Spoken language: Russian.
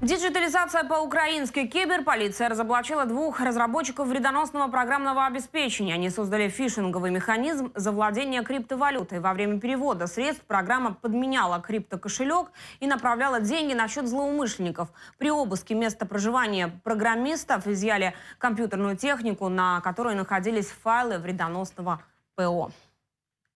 Диджитализация по-украински. Киберполиция разоблачила двух разработчиков вредоносного программного обеспечения. Они создали фишинговый механизм завладения криптовалютой. Во время перевода средств программа подменяла криптокошелек и направляла деньги на счет злоумышленников. При обыске места проживания программистов изъяли компьютерную технику, на которой находились файлы вредоносного ПО.